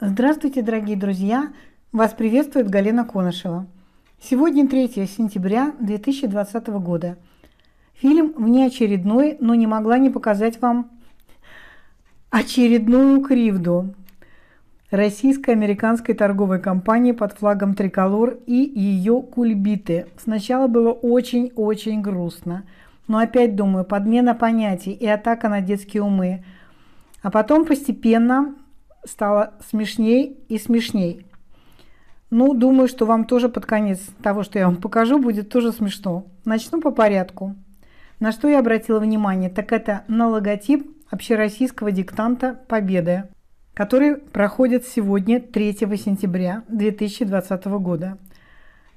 Здравствуйте, дорогие друзья! Вас приветствует Галина Конышева. Сегодня 3 сентября 2020 года. Фильм внеочередной, но не могла не показать вам очередную кривду российско-американской торговой компании под флагом «Триколор» и ее кульбиты. Сначала было очень-очень грустно. Но опять думаю, подмена понятий и атака на детские умы. А потом постепенно стало смешней и смешней. Ну, думаю, что вам тоже под конец того, что я вам покажу, будет тоже смешно. Начну по порядку. На что я обратила внимание, так это на логотип общероссийского диктанта «Победы», который проходит сегодня, 3 сентября 2020 года.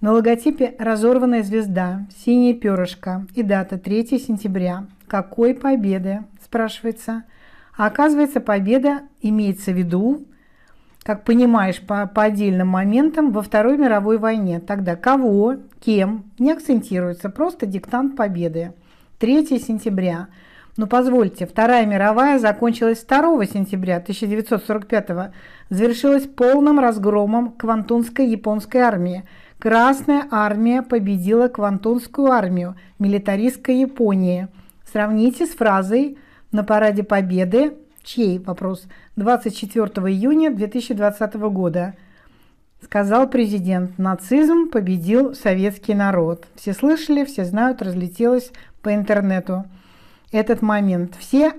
На логотипе разорванная звезда, синее перышко и дата 3 сентября. Какой победы, спрашивается, – а оказывается, победа имеется в виду, как понимаешь, по, по отдельным моментам во Второй мировой войне. Тогда кого, кем, не акцентируется, просто диктант победы. 3 сентября. Но ну, позвольте, Вторая мировая закончилась 2 сентября 1945 года, завершилась полным разгромом Квантунской японской армии. Красная армия победила Квантунскую армию милитаристской Японии. Сравните с фразой на параде Победы, чей вопрос, 24 июня 2020 года, сказал президент, нацизм победил советский народ. Все слышали, все знают, разлетелось по интернету. Этот момент. Все,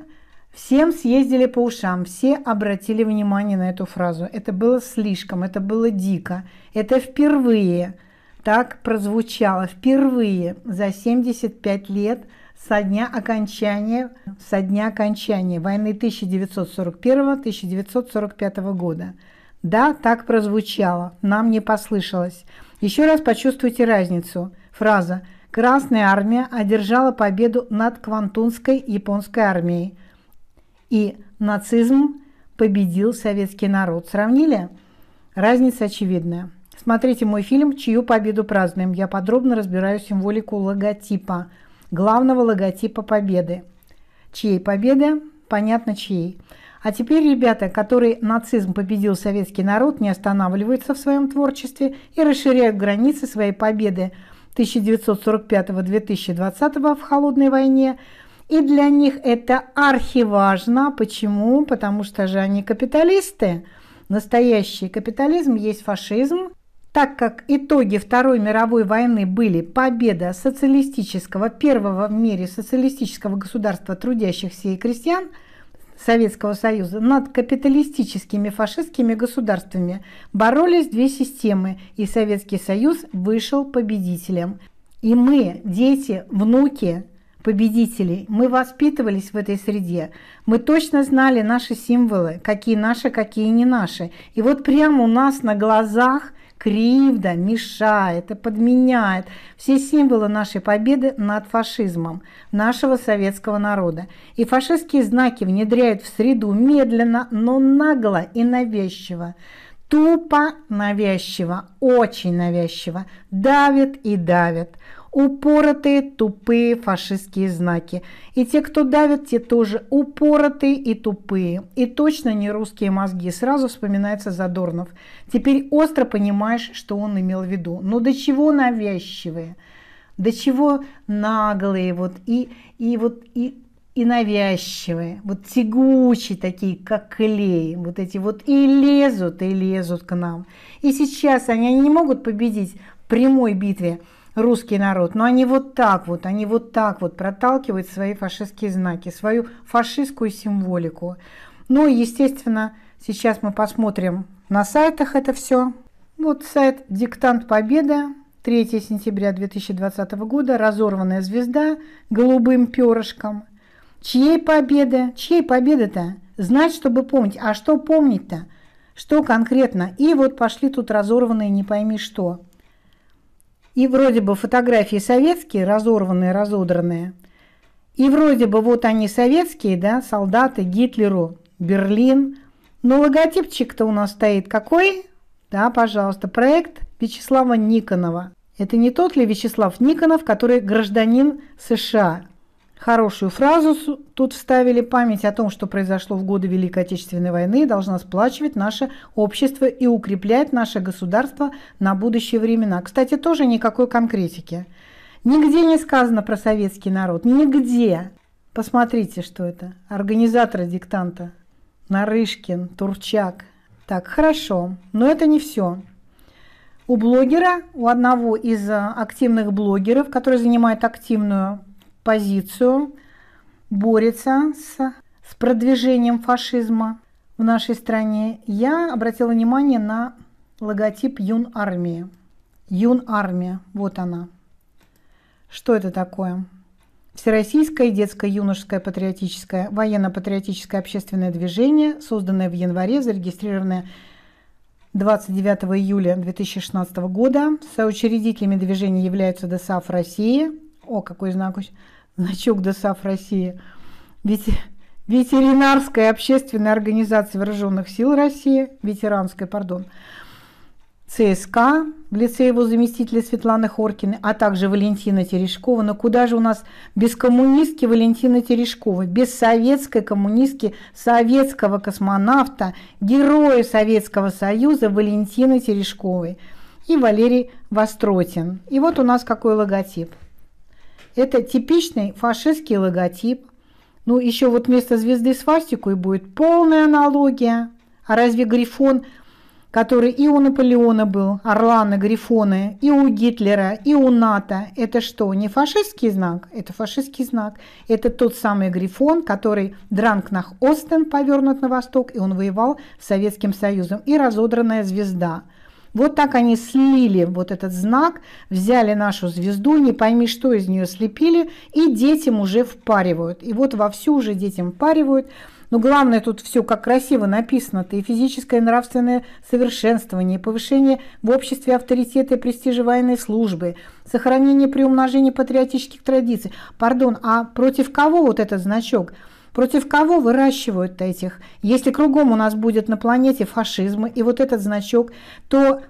всем съездили по ушам, все обратили внимание на эту фразу. Это было слишком, это было дико. Это впервые так прозвучало, впервые за 75 лет – со дня окончания, со дня окончания войны 1941-1945 года. Да, так прозвучало, нам не послышалось. Еще раз почувствуйте разницу. Фраза «Красная армия одержала победу над Квантунской японской армией» и «Нацизм победил советский народ». Сравнили? Разница очевидная. Смотрите мой фильм «Чью победу празднуем». Я подробно разбираю символику логотипа – главного логотипа победы. Чьей победа? Понятно, чьей. А теперь ребята, которые нацизм победил советский народ, не останавливаются в своем творчестве и расширяют границы своей победы 1945-2020 в холодной войне. И для них это архиважно. Почему? Потому что же они капиталисты. Настоящий капитализм есть фашизм, так как итоги Второй мировой войны были победа социалистического, первого в мире социалистического государства трудящихся и крестьян Советского Союза над капиталистическими фашистскими государствами, боролись две системы, и Советский Союз вышел победителем. И мы, дети, внуки, победителей. Мы воспитывались в этой среде. Мы точно знали наши символы, какие наши, какие не наши. И вот прямо у нас на глазах – кривда, мешает и подменяет все символы нашей победы над фашизмом нашего советского народа. И фашистские знаки внедряют в среду медленно, но нагло и навязчиво. Тупо навязчиво, очень навязчиво, давит и давит – упоротые, тупые фашистские знаки. И те, кто давит, те тоже упоротые и тупые. И точно не русские мозги. Сразу вспоминается Задорнов. Теперь остро понимаешь, что он имел в виду. Но ну, до чего навязчивые, до чего наглые вот и, и вот и и навязчивые, вот тягучие такие, как клей, вот эти вот и лезут, и лезут к нам. И сейчас они, они не могут победить в прямой битве, русский народ, но они вот так вот, они вот так вот проталкивают свои фашистские знаки, свою фашистскую символику. Ну естественно, сейчас мы посмотрим на сайтах это все. Вот сайт «Диктант Победа», 3 сентября 2020 года, «Разорванная звезда» голубым перышком. Чьей победы? Чьей победы то Знать, чтобы помнить. А что помнить-то? Что конкретно? И вот пошли тут разорванные не пойми что. И вроде бы фотографии советские, разорванные, разодранные. И вроде бы вот они советские, да, солдаты Гитлеру, Берлин. Но логотипчик-то у нас стоит какой? Да, пожалуйста, проект Вячеслава Никонова. Это не тот ли Вячеслав Никонов, который гражданин США? Хорошую фразу тут вставили. Память о том, что произошло в годы Великой Отечественной войны, должна сплачивать наше общество и укреплять наше государство на будущие времена. Кстати, тоже никакой конкретики. Нигде не сказано про советский народ. Нигде. Посмотрите, что это. Организаторы диктанта. Нарышкин, Турчак. Так, хорошо. Но это не все. У блогера, у одного из а, активных блогеров, который занимает активную позицию, борется с, с продвижением фашизма в нашей стране, я обратила внимание на логотип Юн Армии. Юн Армия, вот она. Что это такое? Всероссийское детско юношеское патриотическое военно-патриотическое общественное движение, созданное в январе, зарегистрированное 29 июля 2016 года. Соучредителями движения являются ДСАФ России, о, какой знак, значок ДОСАФ России. Ведь ветеринарская общественная организация вооруженных сил России, ветеранская, пардон, ЦСК, в лице его заместителя Светланы Хоркины, а также Валентина Терешкова. Но куда же у нас без коммунистки Валентина Терешкова, без советской коммунистки, советского космонавта, героя Советского Союза Валентины Терешковой и Валерий Востротин. И вот у нас какой логотип – это типичный фашистский логотип. Ну, еще вот вместо звезды с фастикой будет полная аналогия. А разве Грифон, который и у Наполеона был, Орлана Грифона, и у Гитлера, и у НАТО, это что, не фашистский знак? Это фашистский знак. Это тот самый Грифон, который Дранкнах Остен повернут на восток, и он воевал с Советским Союзом, и разодранная звезда – вот так они слили вот этот знак, взяли нашу звезду, не пойми, что из нее слепили, и детям уже впаривают. И вот вовсю уже детям впаривают. Но главное тут все как красиво написано-то. И физическое и нравственное совершенствование, повышение в обществе авторитета и престижа военной службы, сохранение при умножении патриотических традиций. Пардон, а против кого вот этот значок? Против кого выращивают этих? Если кругом у нас будет на планете фашизм и вот этот значок, то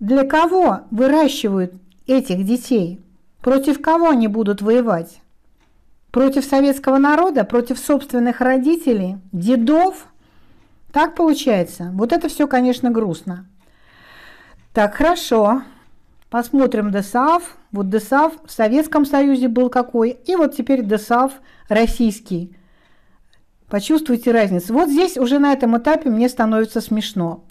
для кого выращивают этих детей? Против кого они будут воевать? Против советского народа? Против собственных родителей? Дедов? Так получается. Вот это все, конечно, грустно. Так, хорошо. Посмотрим ДСАФ. Вот ДСАВ в Советском Союзе был какой, и вот теперь ДСАВ российский. Почувствуйте разницу. Вот здесь уже на этом этапе мне становится смешно.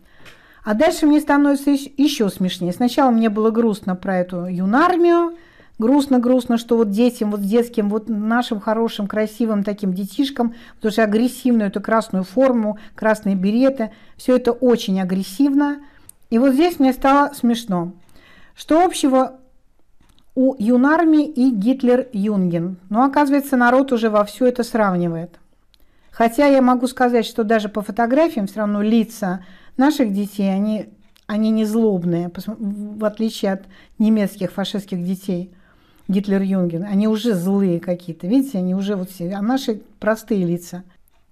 А дальше мне становится еще смешнее. Сначала мне было грустно про эту юнармию, грустно-грустно, что вот детям, вот детским, вот нашим хорошим, красивым таким детишкам, потому что агрессивную эту красную форму, красные береты, все это очень агрессивно. И вот здесь мне стало смешно. Что общего у Юнарми и Гитлер-Юнген. Но оказывается, народ уже во все это сравнивает. Хотя я могу сказать, что даже по фотографиям все равно лица наших детей, они, они не злобные, в отличие от немецких фашистских детей Гитлер-Юнген. Они уже злые какие-то, видите, они уже вот все, а наши простые лица.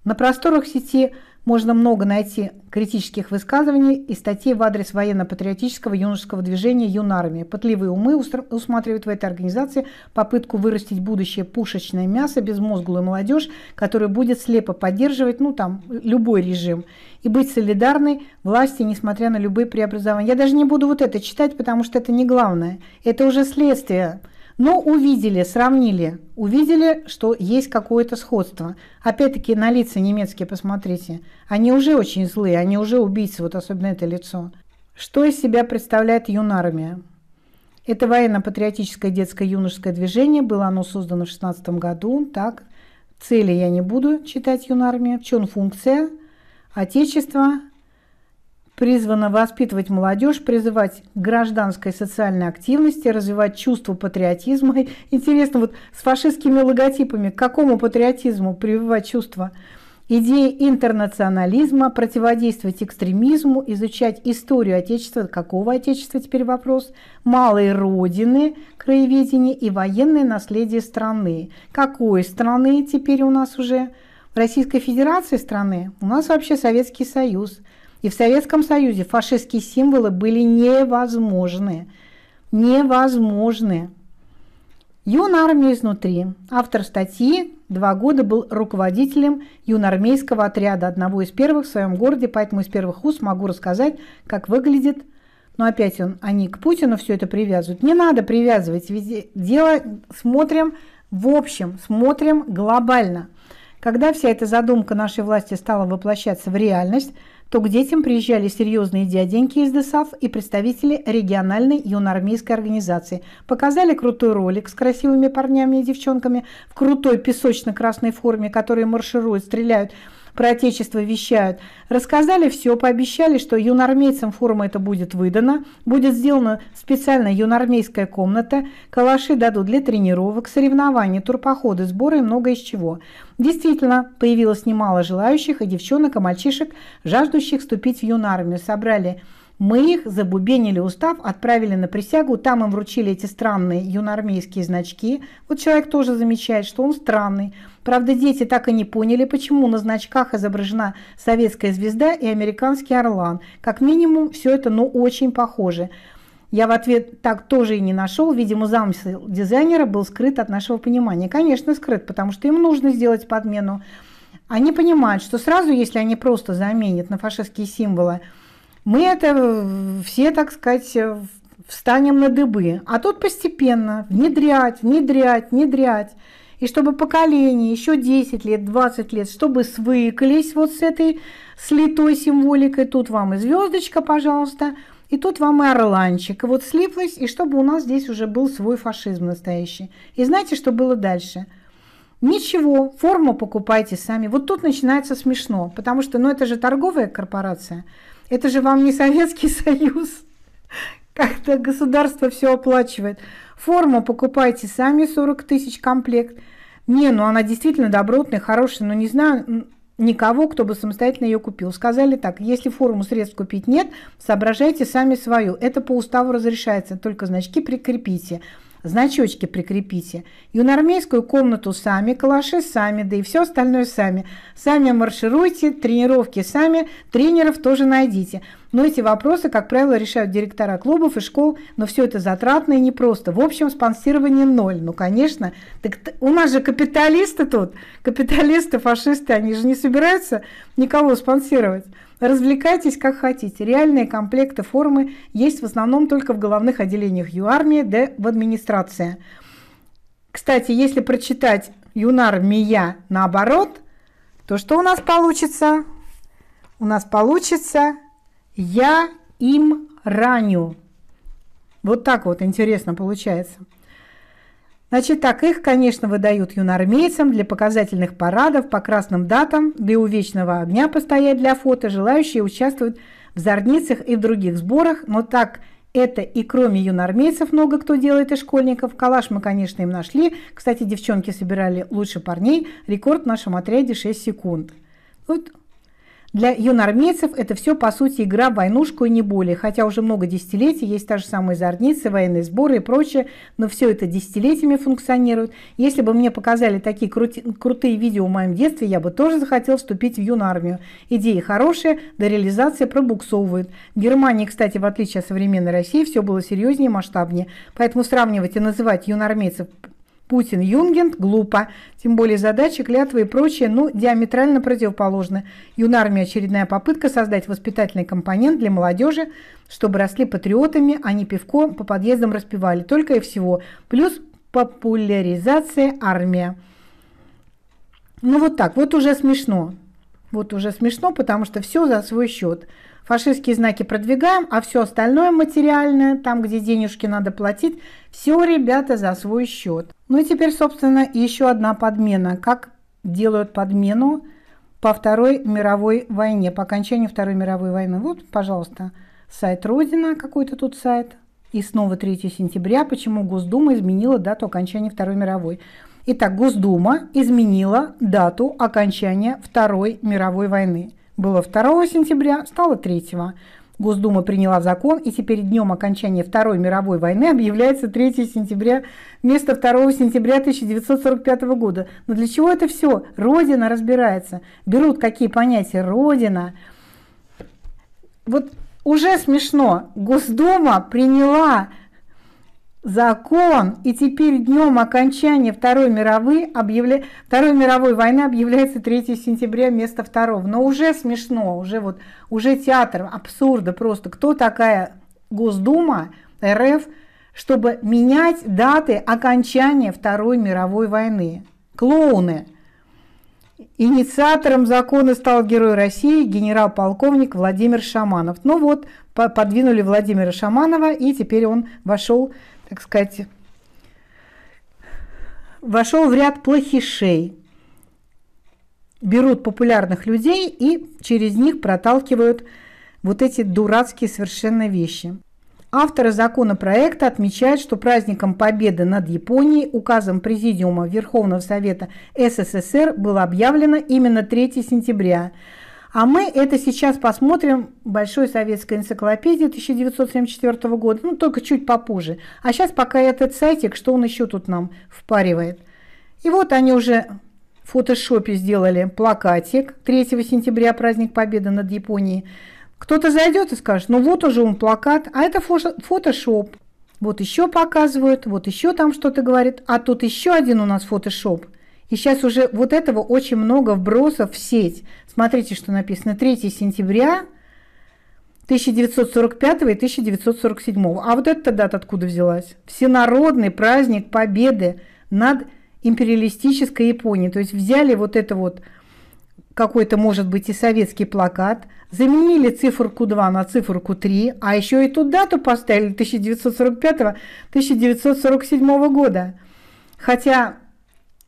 На просторах сети можно много найти критических высказываний и статей в адрес военно-патриотического юношеского движения «Юнармия». Пытливые умы усматривают в этой организации попытку вырастить будущее пушечное мясо, безмозглую молодежь, которая будет слепо поддерживать, ну там, любой режим, и быть солидарной власти, несмотря на любые преобразования. Я даже не буду вот это читать, потому что это не главное. Это уже следствие – но ну, увидели, сравнили, увидели, что есть какое-то сходство. Опять-таки на лица немецкие посмотрите. Они уже очень злые, они уже убийцы, вот особенно это лицо. Что из себя представляет юнармия? Это военно-патриотическое детское юношеское движение. Было оно создано в 16 году. Так, цели я не буду читать юнармия. В чем функция? Отечество, призвана воспитывать молодежь, призывать к гражданской социальной активности, развивать чувство патриотизма. Интересно, вот с фашистскими логотипами к какому патриотизму прививать чувство? Идеи интернационализма, противодействовать экстремизму, изучать историю Отечества, какого Отечества теперь вопрос, малой родины, краеведение и военное наследие страны. Какой страны теперь у нас уже? Российской Федерации страны? У нас вообще Советский Союз – и в Советском Союзе фашистские символы были невозможны. Невозможны. Юнармия изнутри. Автор статьи два года был руководителем юнармейского отряда, одного из первых в своем городе, поэтому из первых уст могу рассказать, как выглядит но опять он, они к Путину все это привязывают. Не надо привязывать, ведь дело смотрим в общем, смотрим глобально. Когда вся эта задумка нашей власти стала воплощаться в реальность, то к детям приезжали серьезные дяденьки из ДСАФ и представители региональной юноармейской организации. Показали крутой ролик с красивыми парнями и девчонками в крутой песочно-красной форме, которые маршируют, стреляют – про Отечество вещают. Рассказали все, пообещали, что юнармейцам форма это будет выдана, будет сделана специальная юнармейская комната, калаши дадут для тренировок, соревнований, турпоходы, сборы и многое из чего. Действительно, появилось немало желающих и девчонок, и мальчишек, жаждущих вступить в юнармию. Собрали мы их забубенили устав, отправили на присягу, там им вручили эти странные юноармейские значки. Вот человек тоже замечает, что он странный. Правда, дети так и не поняли, почему на значках изображена советская звезда и американский орлан. Как минимум, все это ну очень похоже. Я в ответ так тоже и не нашел. Видимо, замысел дизайнера был скрыт от нашего понимания. Конечно, скрыт, потому что им нужно сделать подмену. Они понимают, что сразу, если они просто заменят на фашистские символы – мы это э, все, так сказать, э, встанем на дыбы. А тут постепенно внедрять, внедрять, внедрять. И чтобы поколение еще 10 лет, 20 лет, чтобы свыклись вот с этой слитой символикой. Тут вам и звездочка, пожалуйста, и тут вам и орланчик. И вот слиплось, и чтобы у нас здесь уже был свой фашизм настоящий. И знаете, что было дальше? Ничего, форму покупайте сами. Вот тут начинается смешно, потому что, ну, это же торговая корпорация – это же вам не Советский Союз, когда государство все оплачивает. Форму покупайте сами, 40 тысяч комплект. Не, ну она действительно добротная, хорошая, но не знаю никого, кто бы самостоятельно ее купил. Сказали так, если форму средств купить нет, соображайте сами свою. Это по уставу разрешается, только значки прикрепите значочки прикрепите. Юнармейскую комнату сами, калаши сами, да и все остальное сами. Сами маршируйте, тренировки сами, тренеров тоже найдите. Но эти вопросы, как правило, решают директора клубов и школ, но все это затратно и непросто. В общем, спонсирование ноль. Ну, конечно. Так у нас же капиталисты тут, капиталисты, фашисты, они же не собираются никого спонсировать. Развлекайтесь как хотите. Реальные комплекты формы есть в основном только в головных отделениях ЮАРМИ, да в администрации. Кстати, если прочитать ЮНАРМИЯ наоборот, то что у нас получится? У нас получится «Я им раню». Вот так вот интересно получается. Значит так, их, конечно, выдают юнармейцам для показательных парадов по красным датам, для увечного огня постоять для фото. Желающие участвуют в зорницах и в других сборах, но так это и кроме юнармейцев много кто делает и школьников. Калаш мы, конечно, им нашли. Кстати, девчонки собирали лучше парней. Рекорд в нашем отряде 6 секунд. Вот для юноармейцев это все, по сути, игра в войнушку и не более, хотя уже много десятилетий есть та же самая зорница, военные сборы и прочее, но все это десятилетиями функционирует. Если бы мне показали такие крути- крутые видео в моем детстве, я бы тоже захотел вступить в юнармию. Идеи хорошие, до реализации пробуксовывают. В Германии, кстати, в отличие от современной России, все было серьезнее и масштабнее, поэтому сравнивать и называть юнармейцев Путин, Юнгент – глупо. Тем более задачи, клятвы и прочее, ну, диаметрально противоположны. Юнармия – очередная попытка создать воспитательный компонент для молодежи, чтобы росли патриотами, а не пивко по подъездам распивали. Только и всего. Плюс популяризация армия. Ну вот так, вот уже смешно. Вот уже смешно, потому что все за свой счет. Фашистские знаки продвигаем, а все остальное материальное, там, где денежки надо платить, все, ребята, за свой счет. Ну и теперь, собственно, еще одна подмена. Как делают подмену по Второй мировой войне, по окончанию Второй мировой войны. Вот, пожалуйста, сайт Родина, какой-то тут сайт. И снова 3 сентября, почему Госдума изменила дату окончания Второй мировой. Итак, Госдума изменила дату окончания Второй мировой войны было 2 сентября, стало 3. Госдума приняла закон, и теперь днем окончания Второй мировой войны объявляется 3 сентября вместо 2 сентября 1945 года. Но для чего это все? Родина разбирается. Берут какие понятия «родина». Вот уже смешно. Госдума приняла закон, и теперь днем окончания Второй мировой, объявля... Второй мировой войны объявляется 3 сентября вместо второго. Но уже смешно, уже вот, уже театр абсурда просто. Кто такая Госдума РФ, чтобы менять даты окончания Второй мировой войны? Клоуны. Инициатором закона стал герой России генерал-полковник Владимир Шаманов. Ну вот, подвинули Владимира Шаманова, и теперь он вошел в так сказать, вошел в ряд плохишей. Берут популярных людей и через них проталкивают вот эти дурацкие совершенно вещи. Авторы законопроекта отмечают, что праздником победы над Японией указом Президиума Верховного Совета СССР было объявлено именно 3 сентября – а мы это сейчас посмотрим в Большой советской энциклопедии 1974 года, ну, только чуть попозже. А сейчас пока этот сайтик, что он еще тут нам впаривает. И вот они уже в фотошопе сделали плакатик 3 сентября, праздник Победы над Японией. Кто-то зайдет и скажет, ну вот уже он плакат, а это фотошоп. Вот еще показывают, вот еще там что-то говорит, а тут еще один у нас фотошоп – и сейчас уже вот этого очень много вбросов в сеть. Смотрите, что написано. 3 сентября 1945 и 1947. А вот эта дата откуда взялась? Всенародный праздник победы над империалистической Японией. То есть взяли вот это вот какой-то, может быть, и советский плакат, заменили циферку 2 на циферку 3, а еще и ту дату поставили 1945-1947 года. Хотя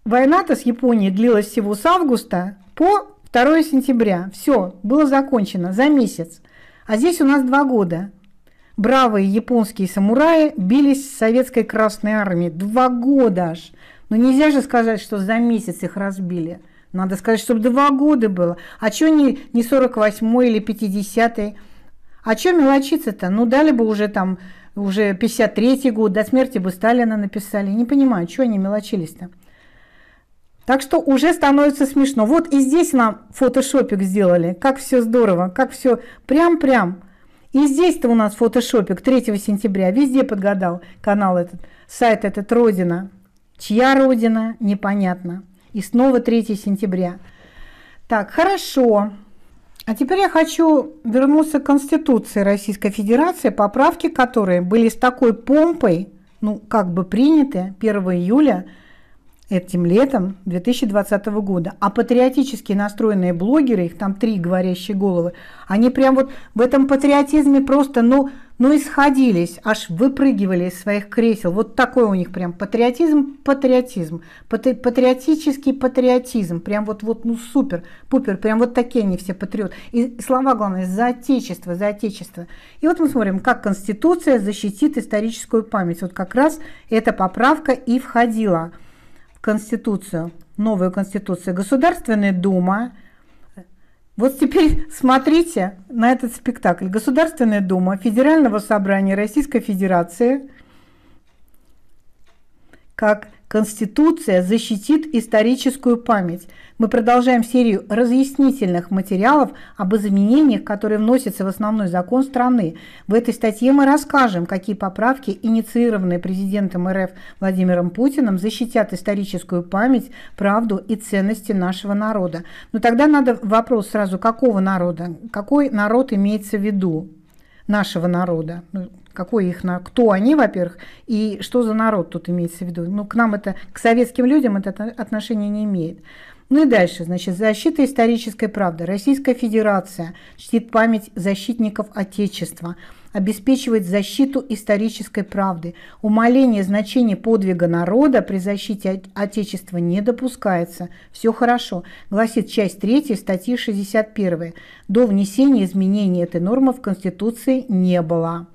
Война-то с Японией длилась всего с августа по 2 сентября. Все, было закончено за месяц. А здесь у нас два года. Бравые японские самураи бились с советской Красной Армией. Два года аж. Но ну, нельзя же сказать, что за месяц их разбили. Надо сказать, чтобы два года было. А чё не, не 48-й или 50-й? А чё мелочиться-то? Ну, дали бы уже там, уже 53-й год, до смерти бы Сталина написали. Не понимаю, чё они мелочились-то? Так что уже становится смешно. Вот и здесь нам фотошопик сделали. Как все здорово, как все прям-прям. И здесь-то у нас фотошопик 3 сентября. Везде подгадал канал этот, сайт этот «Родина». Чья родина, непонятно. И снова 3 сентября. Так, хорошо. А теперь я хочу вернуться к Конституции Российской Федерации, поправки которые были с такой помпой, ну, как бы приняты 1 июля этим летом 2020 года. А патриотически настроенные блогеры, их там три говорящие головы, они прям вот в этом патриотизме просто, ну, ну, исходились, аж выпрыгивали из своих кресел. Вот такой у них прям патриотизм, патриотизм, патриотический патриотизм. Прям вот, вот, ну, супер, пупер, прям вот такие они все патриот, И слова, главное, за отечество, за отечество. И вот мы смотрим, как Конституция защитит историческую память. Вот как раз эта поправка и входила – Конституцию, новую Конституцию, Государственная Дума, вот теперь смотрите на этот спектакль. Государственная Дума Федерального собрания Российской Федерации как Конституция защитит историческую память. Мы продолжаем серию разъяснительных материалов об изменениях, которые вносятся в основной закон страны. В этой статье мы расскажем, какие поправки, инициированные президентом РФ Владимиром Путиным, защитят историческую память, правду и ценности нашего народа. Но тогда надо вопрос сразу, какого народа? Какой народ имеется в виду? нашего народа, ну, какой их, на, кто они, во-первых, и что за народ тут имеется в виду. Ну, к нам это, к советским людям это отношение не имеет. Ну и дальше, значит, защита исторической правды. Российская Федерация чтит память защитников Отечества, обеспечивает защиту исторической правды. Умаление значения подвига народа при защите Отечества не допускается. Все хорошо, гласит часть 3 статьи 61. До внесения изменений этой нормы в Конституции не было.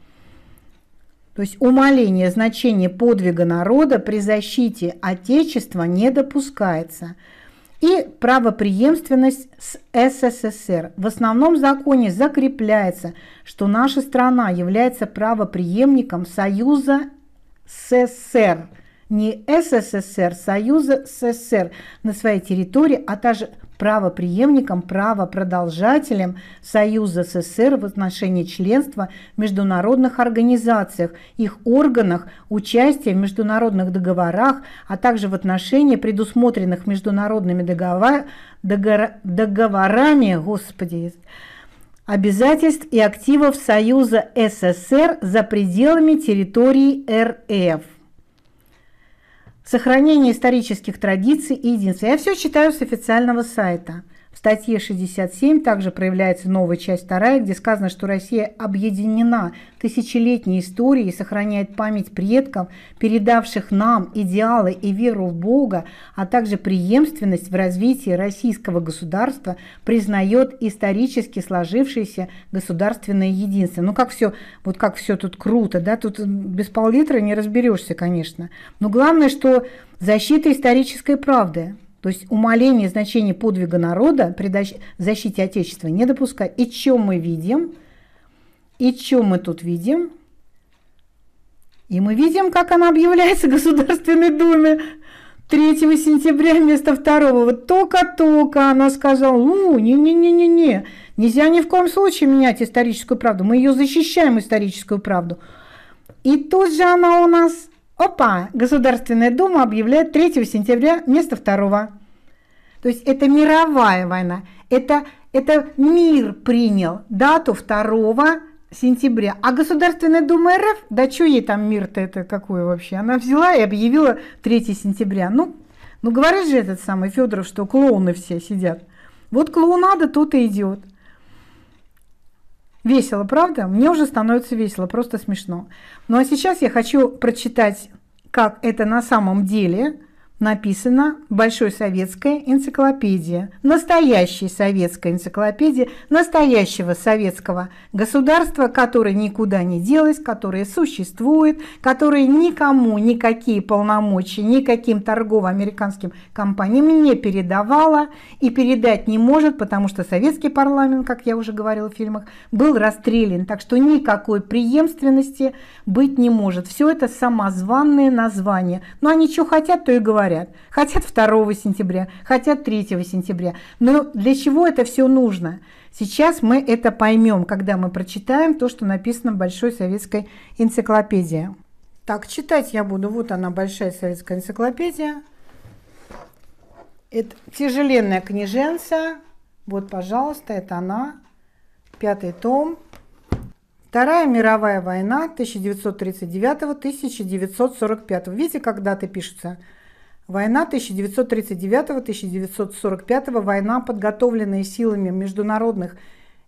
То есть умаление значения подвига народа при защите Отечества не допускается. И правоприемственность с СССР. В основном законе закрепляется, что наша страна является правоприемником Союза СССР. Не СССР, Союза СССР на своей территории, а также правоприемником, правопродолжателем Союза СССР в отношении членства в международных организациях, их органах, участия в международных договорах, а также в отношении предусмотренных международными договор... договор... договорами, господи, обязательств и активов Союза СССР за пределами территории РФ сохранение исторических традиций и единства. Я все читаю с официального сайта – в статье 67 также проявляется новая часть 2, где сказано, что Россия объединена тысячелетней историей и сохраняет память предков, передавших нам идеалы и веру в Бога, а также преемственность в развитии российского государства, признает исторически сложившееся государственное единство. Ну как все, вот как все тут круто, да, тут без пол-литра не разберешься, конечно. Но главное, что защита исторической правды – то есть умаление значения подвига народа при защите Отечества не допускать. И чем мы видим? И чем мы тут видим? И мы видим, как она объявляется в Государственной Думе 3 сентября вместо 2. Вот только-только она сказала, ну, не-не-не-не-не, нельзя ни в коем случае менять историческую правду. Мы ее защищаем, историческую правду. И тут же она у нас Опа! Государственная дума объявляет 3 сентября вместо 2. То есть это мировая война. Это, это мир принял дату 2 сентября. А Государственная дума РФ, да что ей там мир-то это какой вообще? Она взяла и объявила 3 сентября. Ну, ну говорит же этот самый Федоров, что клоуны все сидят. Вот клоунада тут и идет. Весело, правда? Мне уже становится весело, просто смешно. Ну а сейчас я хочу прочитать, как это на самом деле – Написана «Большой советская энциклопедия», настоящая советская энциклопедия настоящего советского государства, которое никуда не делось, которое существует, которое никому никакие полномочия, никаким торгово-американским компаниям не передавало и передать не может, потому что советский парламент, как я уже говорила в фильмах, был расстрелян, так что никакой преемственности быть не может. Все это самозванные названия. Но ну, а они что хотят, то и говорят говорят. Хотят 2 сентября, хотят 3 сентября. Но для чего это все нужно? Сейчас мы это поймем, когда мы прочитаем то, что написано в Большой советской энциклопедии. Так, читать я буду. Вот она, Большая советская энциклопедия. Это тяжеленная книженца. Вот, пожалуйста, это она. Пятый том. Вторая мировая война 1939-1945. Видите, как даты пишутся? Война 1939-1945, война, подготовленная силами международных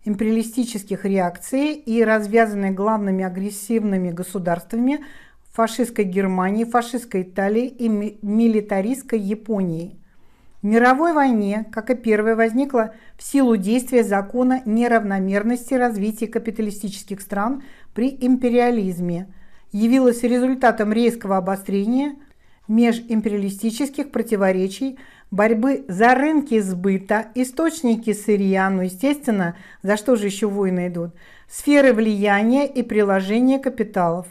империалистических реакций и развязанная главными агрессивными государствами фашистской Германии, фашистской Италии и милитаристской Японии. В мировой войне, как и первая, возникла в силу действия закона неравномерности развития капиталистических стран при империализме, явилась результатом резкого обострения – межимпериалистических противоречий, борьбы за рынки сбыта, источники сырья, ну естественно, за что же еще войны идут, сферы влияния и приложения капиталов.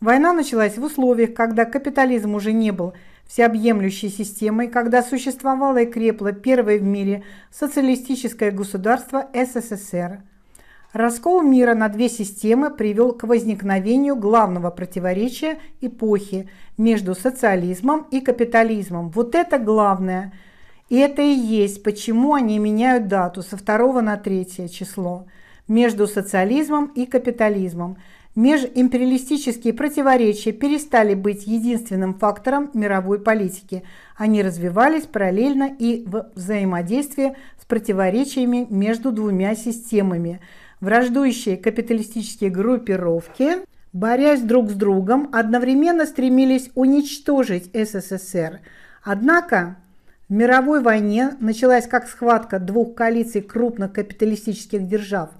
Война началась в условиях, когда капитализм уже не был всеобъемлющей системой, когда существовало и крепло первое в мире социалистическое государство СССР – Раскол мира на две системы привел к возникновению главного противоречия эпохи между социализмом и капитализмом. Вот это главное. И это и есть, почему они меняют дату со 2 на 3 число между социализмом и капитализмом. Межимпериалистические противоречия перестали быть единственным фактором мировой политики. Они развивались параллельно и в взаимодействии с противоречиями между двумя системами – Враждующие капиталистические группировки, борясь друг с другом, одновременно стремились уничтожить СССР. Однако в мировой войне началась как схватка двух коалиций крупных капиталистических держав.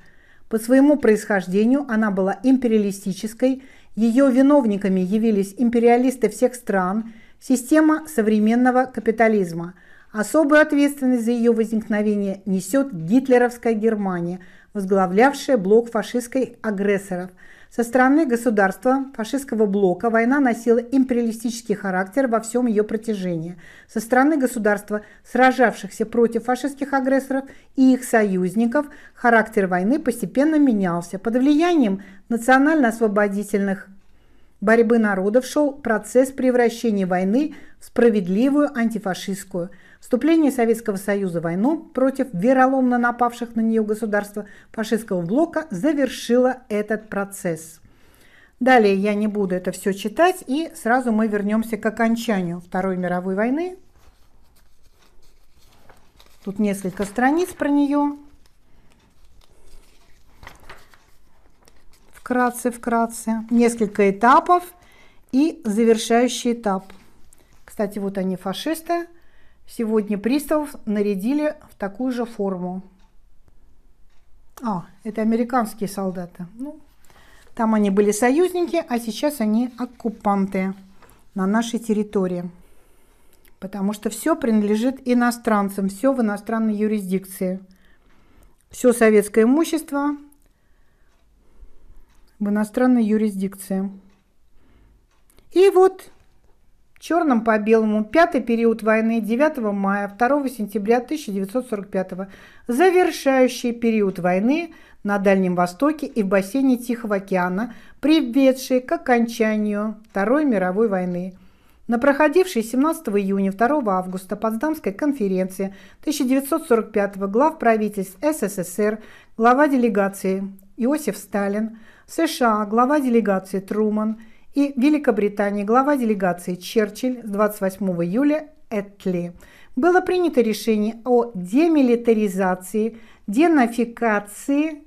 По своему происхождению она была империалистической, ее виновниками явились империалисты всех стран, система современного капитализма. Особую ответственность за ее возникновение несет гитлеровская Германия – возглавлявшее блок фашистской агрессоров. Со стороны государства фашистского блока война носила империалистический характер во всем ее протяжении. Со стороны государства, сражавшихся против фашистских агрессоров и их союзников, характер войны постепенно менялся. Под влиянием национально-освободительных борьбы народов шел процесс превращения войны в справедливую антифашистскую – Вступление Советского Союза в войну против вероломно напавших на нее государства фашистского блока завершило этот процесс. Далее я не буду это все читать, и сразу мы вернемся к окончанию Второй мировой войны. Тут несколько страниц про нее. Вкратце, вкратце. Несколько этапов и завершающий этап. Кстати, вот они, фашисты. Сегодня приставов нарядили в такую же форму. А, это американские солдаты. Ну, там они были союзники, а сейчас они оккупанты на нашей территории. Потому что все принадлежит иностранцам, все в иностранной юрисдикции. Все советское имущество в иностранной юрисдикции. И вот черном по белому, пятый период войны 9 мая 2 сентября 1945, завершающий период войны на Дальнем Востоке и в бассейне Тихого океана, приведший к окончанию Второй мировой войны. На проходившей 17 июня 2 августа Потсдамской конференции 1945 глав правительств СССР, глава делегации Иосиф Сталин, США, глава делегации Труман – и Великобритании глава делегации Черчилль с 28 июля Этли было принято решение о демилитаризации, денафикации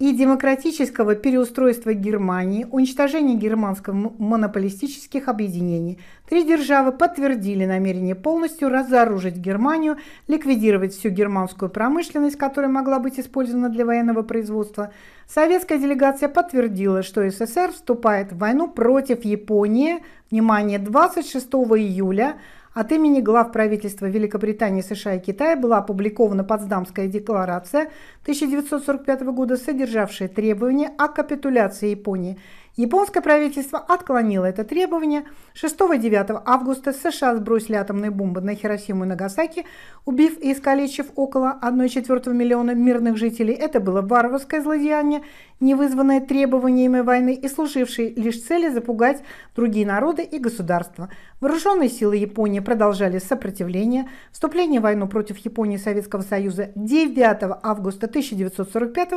и демократического переустройства Германии, уничтожения германских монополистических объединений. Три державы подтвердили намерение полностью разоружить Германию, ликвидировать всю германскую промышленность, которая могла быть использована для военного производства. Советская делегация подтвердила, что СССР вступает в войну против Японии, внимание, 26 июля – от имени глав правительства Великобритании, США и Китая была опубликована Потсдамская декларация 1945 года, содержавшая требования о капитуляции Японии Японское правительство отклонило это требование. 6-9 августа США сбросили атомные бомбы на Хиросиму и Нагасаки, убив и искалечив около 1,4 миллиона мирных жителей. Это было варварское злодеяние, не вызванное требованиями войны и служившее лишь цели запугать другие народы и государства. Вооруженные силы Японии продолжали сопротивление. Вступление в войну против Японии и Советского Союза 9 августа 1945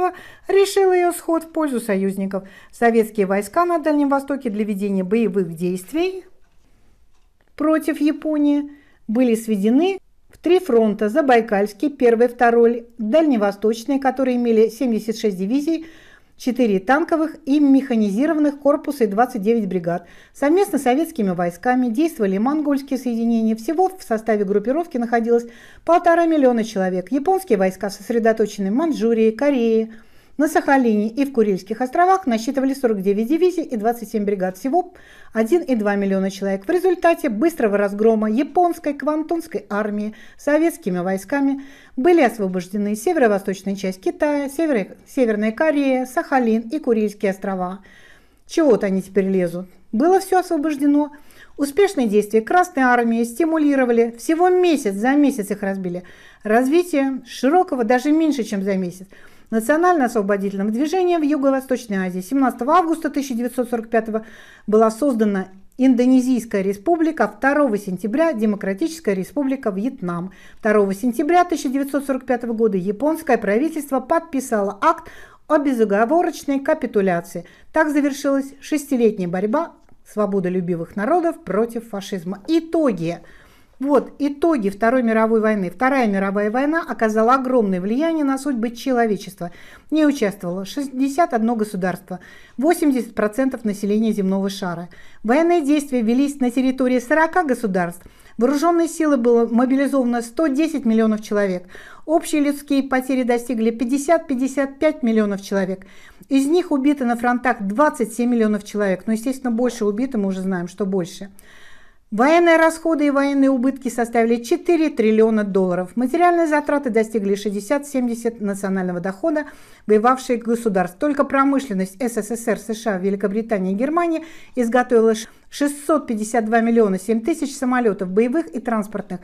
решило ее сход в пользу союзников. Советские войска войска на Дальнем Востоке для ведения боевых действий против Японии были сведены в три фронта – Забайкальский, Первый, второй, Дальневосточный, которые имели 76 дивизий, 4 танковых и механизированных корпуса и 29 бригад. Совместно с советскими войсками действовали монгольские соединения. Всего в составе группировки находилось полтора миллиона человек. Японские войска сосредоточены в Манчжурии, Корее – на Сахалине и в Курильских островах насчитывали 49 дивизий и 27 бригад всего, 1,2 миллиона человек. В результате быстрого разгрома японской Квантунской армии советскими войсками были освобождены северо-восточная часть Китая, север... Северная Корея, Сахалин и Курильские острова. Чего-то они теперь лезут. Было все освобождено. Успешные действия Красной Армии стимулировали, всего месяц за месяц их разбили, развитие широкого даже меньше, чем за месяц – национально-освободительным движением в Юго-Восточной Азии. 17 августа 1945 была создана Индонезийская республика, 2 сентября Демократическая республика Вьетнам. 2 сентября 1945 года японское правительство подписало акт о безоговорочной капитуляции. Так завершилась шестилетняя борьба свободолюбивых народов против фашизма. Итоги. Вот, итоги Второй мировой войны. Вторая мировая война оказала огромное влияние на судьбы человечества. Не участвовало 61 государство, 80% населения земного шара. Военные действия велись на территории 40 государств. Вооруженные силы было мобилизовано 110 миллионов человек. Общие людские потери достигли 50-55 миллионов человек. Из них убито на фронтах 27 миллионов человек. Но, ну, естественно, больше убито мы уже знаем, что больше. Военные расходы и военные убытки составили 4 триллиона долларов. Материальные затраты достигли 60-70 национального дохода воевавших государств. Только промышленность СССР, США, Великобритании и Германии изготовила 652 миллиона 7 тысяч самолетов боевых и транспортных.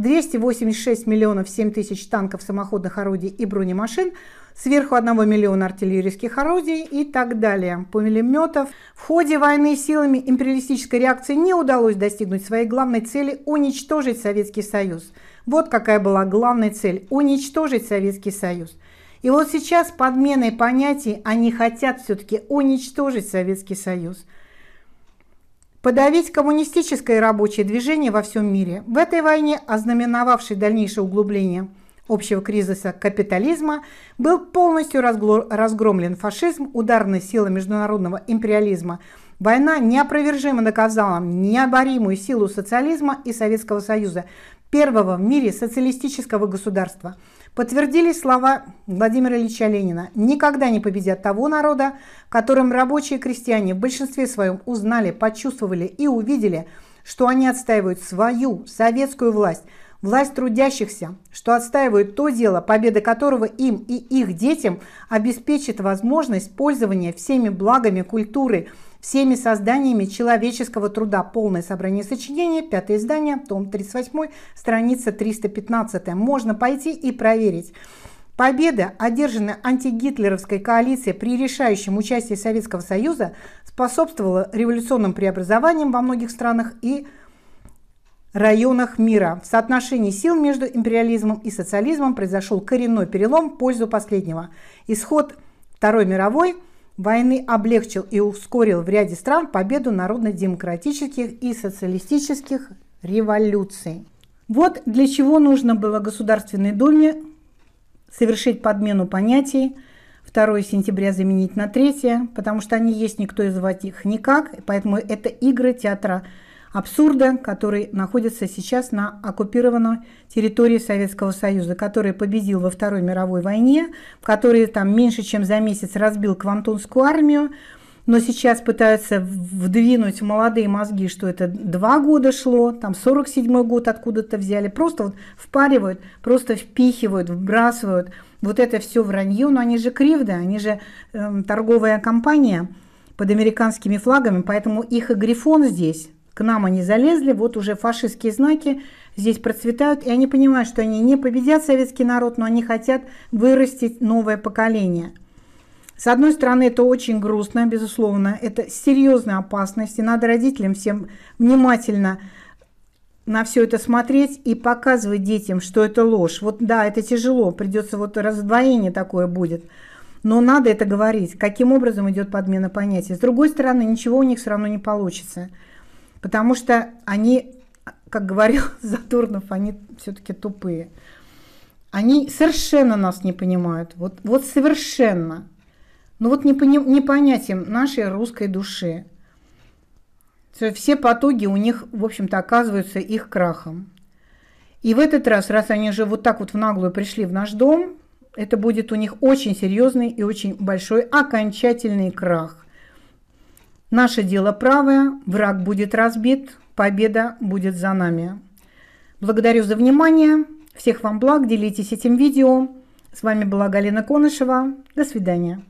286 миллионов 7 тысяч танков, самоходных орудий и бронемашин, сверху 1 миллиона артиллерийских орудий и так далее, по пулеметов. В ходе войны силами империалистической реакции не удалось достигнуть своей главной цели – уничтожить Советский Союз. Вот какая была главная цель – уничтожить Советский Союз. И вот сейчас подменой понятий они хотят все-таки уничтожить Советский Союз – подавить коммунистическое рабочее движение во всем мире. В этой войне, ознаменовавшей дальнейшее углубление общего кризиса капитализма, был полностью разгромлен фашизм, ударная сила международного империализма. Война неопровержимо доказала необоримую силу социализма и Советского Союза, первого в мире социалистического государства – Подтвердились слова Владимира Ильича Ленина. «Никогда не победят того народа, которым рабочие и крестьяне в большинстве своем узнали, почувствовали и увидели, что они отстаивают свою советскую власть, власть трудящихся, что отстаивают то дело, победа которого им и их детям обеспечит возможность пользования всеми благами культуры – всеми созданиями человеческого труда. Полное собрание сочинений, пятое издание, том 38, страница 315. Можно пойти и проверить. победа одержанная антигитлеровской коалицией при решающем участии Советского Союза, способствовала революционным преобразованиям во многих странах и районах мира. В соотношении сил между империализмом и социализмом произошел коренной перелом в пользу последнего. Исход Второй мировой – войны облегчил и ускорил в ряде стран победу народно-демократических и социалистических революций. Вот для чего нужно было Государственной Думе совершить подмену понятий, 2 сентября заменить на 3, потому что они есть, никто из их никак, поэтому это игры театра абсурда, который находится сейчас на оккупированной территории Советского Союза, который победил во Второй мировой войне, который там меньше чем за месяц разбил Квантунскую армию, но сейчас пытаются вдвинуть в молодые мозги, что это два года шло, там 47-й год откуда-то взяли, просто вот впаривают, просто впихивают, вбрасывают вот это все вранье, но они же кривды, они же э, торговая компания под американскими флагами, поэтому их и грифон здесь – к нам они залезли, вот уже фашистские знаки здесь процветают, и они понимают, что они не победят советский народ, но они хотят вырастить новое поколение. С одной стороны, это очень грустно, безусловно, это серьезная опасность, и надо родителям всем внимательно на все это смотреть и показывать детям, что это ложь. Вот да, это тяжело, придется вот раздвоение такое будет. Но надо это говорить, каким образом идет подмена понятий. С другой стороны, ничего у них все равно не получится потому что они, как говорил Затурнов, они все-таки тупые. Они совершенно нас не понимают, вот, вот совершенно. Ну вот не, пони, не понять им нашей русской души. Все потуги у них, в общем-то, оказываются их крахом. И в этот раз, раз они же вот так вот в наглую пришли в наш дом, это будет у них очень серьезный и очень большой окончательный крах. Наше дело правое, враг будет разбит, победа будет за нами. Благодарю за внимание. Всех вам благ, делитесь этим видео. С вами была Галина Конышева. До свидания.